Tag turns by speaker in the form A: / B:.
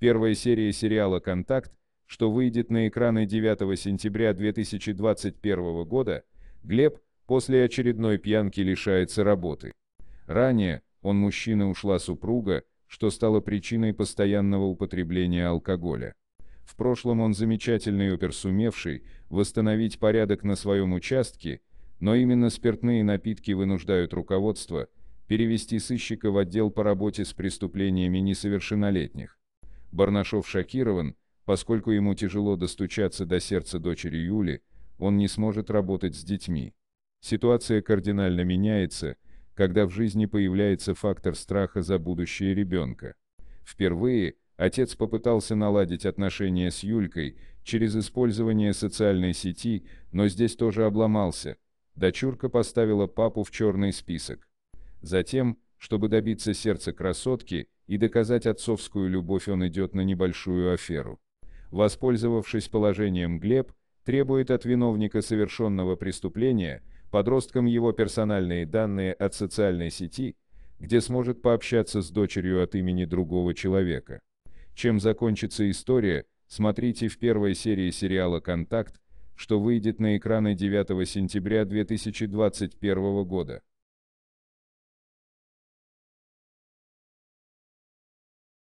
A: первой серии сериала «Контакт», что выйдет на экраны 9 сентября 2021 года, Глеб после очередной пьянки лишается работы. Ранее он мужчина ушла супруга, что стало причиной постоянного употребления алкоголя. В прошлом он замечательный опер, сумевший восстановить порядок на своем участке, но именно спиртные напитки вынуждают руководство перевести сыщика в отдел по работе с преступлениями несовершеннолетних. Барнашов шокирован, поскольку ему тяжело достучаться до сердца дочери Юли, он не сможет работать с детьми. Ситуация кардинально меняется, когда в жизни появляется фактор страха за будущее ребенка. Впервые отец попытался наладить отношения с Юлькой через использование социальной сети, но здесь тоже обломался. Дочурка поставила папу в черный список. Затем, чтобы добиться сердца красотки и доказать отцовскую любовь, он идет на небольшую аферу. Воспользовавшись положением Глеб, требует от виновника совершенного преступления, подросткам его персональные данные от социальной сети, где сможет пообщаться с дочерью от имени другого человека. Чем закончится история, смотрите в первой серии сериала «Контакт», что выйдет на экраны 9 сентября 2021 года.